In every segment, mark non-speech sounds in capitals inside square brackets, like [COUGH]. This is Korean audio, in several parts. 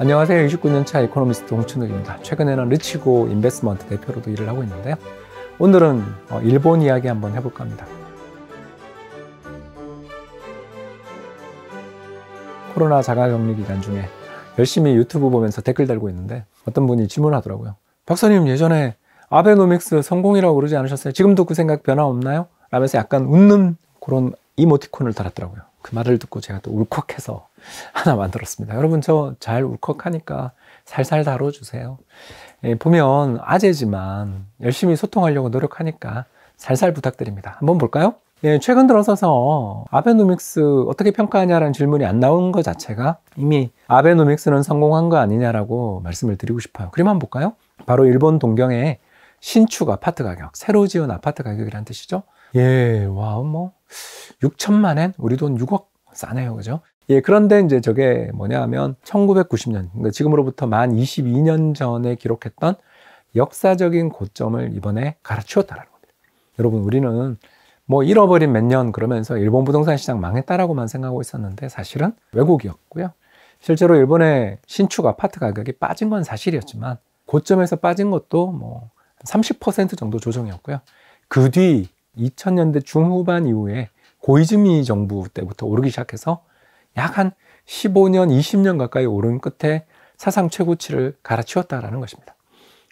안녕하세요. 29년차 이코노미스트 홍춘욱입니다. 최근에는 리치고 인베스먼트 대표로도 일을 하고 있는데요. 오늘은 어, 일본 이야기 한번 해볼까 합니다. 코로나 자가격리 기간 중에 열심히 유튜브 보면서 댓글 달고 있는데 어떤 분이 질문하더라고요. 박사님 예전에 아베노믹스 성공이라고 그러지 않으셨어요? 지금도 그 생각 변화 없나요? 라면서 약간 웃는 그런 이모티콘을 달았더라고요. 그 말을 듣고 제가 또 울컥해서 [LAUGHS] 하나 만들었습니다. 여러분 저 잘 울컥하니까 살살 다뤄주세요. 예, 보면 아재지만 열심히 소통하려고 노력하니까 살살 부탁드립니다. 한번 볼까요? 예, 최근 들어서서 아베노믹스 어떻게 평가하냐라는 질문이 안 나온 것 자체가 이미 아베노믹스는 성공한 거 아니냐라고 말씀을 드리고 싶어요. 그림번 볼까요? 바로 일본 동경의 신축 아파트 가격, 새로 지은 아파트 가격이란 뜻이죠. 예, 와, 뭐 6천만 엔, 우리 돈 6억 싸네요, 그죠? 예, 그런데 이제 저게 뭐냐 하면 1990년, 그러니까 지금으로부터 만 22년 전에 기록했던 역사적인 고점을 이번에 갈아치웠다는 라 겁니다. 여러분, 우리는 뭐 잃어버린 몇 년 그러면서 일본 부동산 시장 망했다라고만 생각하고 있었는데 사실은 왜곡이었고요. 실제로 일본의 신축 아파트 가격이 빠진 건 사실이었지만 고점에서 빠진 것도 뭐 30% 정도 조정이었고요. 그 뒤 2000년대 중후반 이후에 고이즈미 정부 때부터 오르기 시작해서 약한 15년, 20년 가까이 오른 끝에 사상 최고치를 갈아치웠다라는 것입니다.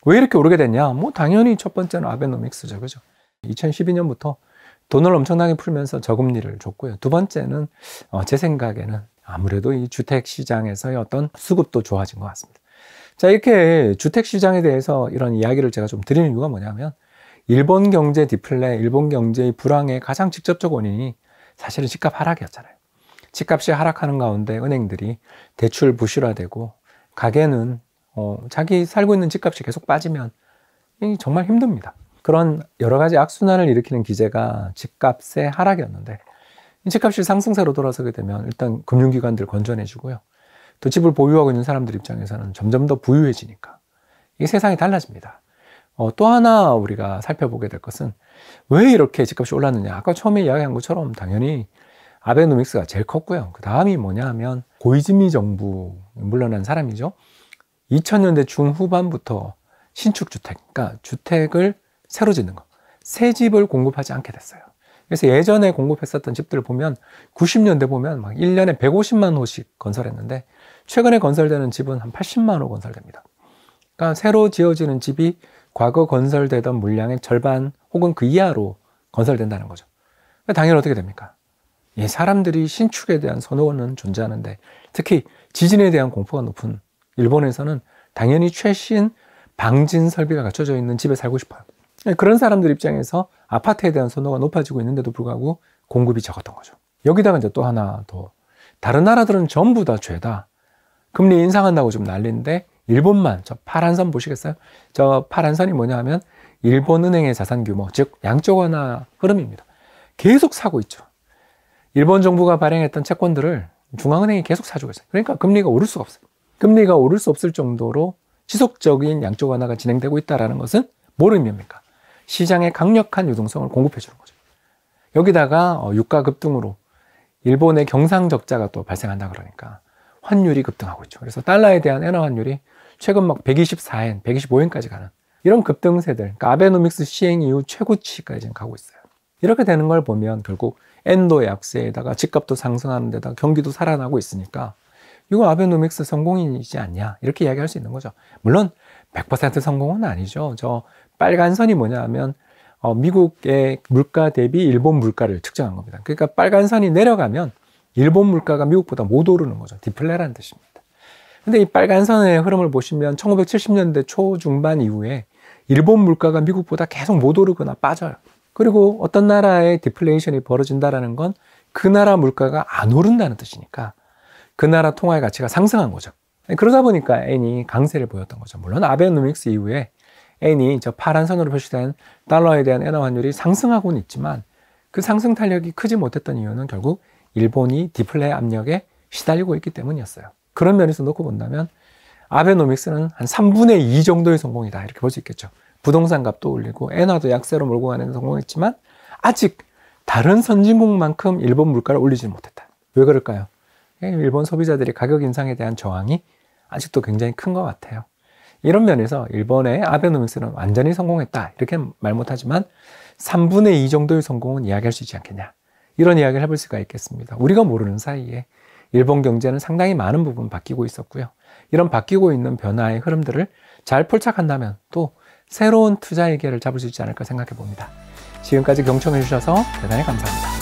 왜 이렇게 오르게 됐냐? 뭐 당연히 첫 번째는 아베노믹스죠. 그죠? 2012년부터 돈을 엄청나게 풀면서 저금리를 줬고요. 두 번째는 어, 제 생각에는 아무래도 이 주택 시장에서의 어떤 수급도 좋아진 것 같습니다. 자, 이렇게 주택 시장에 대해서 이런 이야기를 제가 좀 드리는 이유가 뭐냐면 일본 경제 디플레, 일본 경제의 불황의 가장 직접적 원인이 사실은 집값 하락이었잖아요. 집값이 하락하는 가운데 은행들이 대출 부실화되고 가게는 어, 자기 살고 있는 집값이 계속 빠지면 정말 힘듭니다. 그런 여러 가지 악순환을 일으키는 기재가 집값의 하락이었는데 집값이 상승세로 돌아서게 되면 일단 금융기관들 건전해지고요. 또 집을 보유하고 있는 사람들 입장에서는 점점 더 부유해지니까 이 세상이 달라집니다. 어, 또 하나 우리가 살펴보게 될 것은 왜 이렇게 집값이 올랐느냐. 아까 처음에 이야기한 것처럼 당연히 아베노믹스가 제일 컸고요. 그 다음이 뭐냐 하면 고이즈미 정부 물러난 사람이죠. 2000년대 중후반부터 신축주택, 그러니까 주택을 새로 짓는 거. 새 집을 공급하지 않게 됐어요. 그래서 예전에 공급했었던 집들을 보면 90년대 보면 막 1년에 150만 호씩 건설했는데 최근에 건설되는 집은 한 80만 호 건설됩니다. 그러니까 새로 지어지는 집이 과거 건설되던 물량의 절반 혹은 그 이하로 건설된다는 거죠. 당연히 어떻게 됩니까? 예, 사람들이 신축에 대한 선호는 존재하는데 특히 지진에 대한 공포가 높은 일본에서는 당연히 최신 방진 설비가 갖춰져 있는 집에 살고 싶어요. 예, 그런 사람들 입장에서 아파트에 대한 선호가 높아지고 있는데도 불구하고 공급이 적었던 거죠. 여기다가 이제 또 하나 더 다른 나라들은 전부 다 죄다. 금리 인상한다고 좀 난리인데 일본만 저 파란 선 보시겠어요? 저 파란 선이 뭐냐 하면 일본 은행의 자산 규모 즉양적 완화 흐름입니다. 계속 사고 있죠. 일본 정부가 발행했던 채권들을 중앙은행이 계속 사주고 있어요. 그러니까 금리가 오를 수가 없어요. 금리가 오를 수 없을 정도로 지속적인 양쪽 완화가 진행되고 있다는 것은 뭘 의미합니까? 시장에 강력한 유동성을 공급해 주는 거죠. 여기다가 어, 유가 급등으로 일본의 경상 적자가 또 발생한다 그러니까 환율이 급등하고 있죠. 그래서 달러에 대한 엔화 환율이 최근 막 124엔, 125엔까지 가는 이런 급등세들, 그러니까 아베노믹스 시행 이후 최고치까지 가고 있어요. 이렇게 되는 걸 보면 결국 엔도 약세에다가 집값도 상승하는 데다가 경기도 살아나고 있으니까 이거 아베노믹스 성공이지 않냐 이렇게 이야기할 수 있는 거죠. 물론 100% 성공은 아니죠. 저 빨간 선이 뭐냐 하면 어, 미국의 물가 대비 일본 물가를 측정한 겁니다. 그러니까 빨간 선이 내려가면 일본 물가가 미국보다 못 오르는 거죠. 디플레라는 뜻입니다. 근데 이 빨간 선의 흐름을 보시면 1970년대 초중반 이후에 일본 물가가 미국보다 계속 못 오르거나 빠져요. 그리고 어떤 나라의 디플레이션이 벌어진다라는 건 그 나라 물가가 안 오른다는 뜻이니까 그 나라 통화의 가치가 상승한 거죠. 그러다 보니까 엔이 강세를 보였던 거죠. 물론 아베노믹스 이후에 엔이 저 파란 선으로 표시된 달러에 대한 엔화 환율이 상승하고는 있지만 그 상승 탄력이 크지 못했던 이유는 결국 일본이 디플레 압력에 시달리고 있기 때문이었어요. 그런 면에서 놓고 본다면 아베노믹스는 한 3분의 2 정도의 성공이다. 이렇게 볼 수 있겠죠. 부동산 값도 올리고 엔화도 약세로 몰고 가는 성공했지만 아직 다른 선진국만큼 일본 물가를 올리지 못했다. 왜 그럴까요? 예, 일본 소비자들이 가격 인상에 대한 저항이 아직도 굉장히 큰 것 같아요. 이런 면에서 일본의 아베노믹스는 완전히 성공했다. 이렇게 말 못하지만 3분의 2 정도의 성공은 이야기할 수 있지 않겠냐. 이런 이야기를 해볼 수가 있겠습니다. 우리가 모르는 사이에 일본 경제는 상당히 많은 부분 바뀌고 있었고요. 이런 바뀌고 있는 변화의 흐름들을 잘 포착한다면 또 새로운 투자의 기를 잡을 수 있지 않을까 생각해 봅니다. 지금까지 경청해 주셔서 대단히 감사합니다.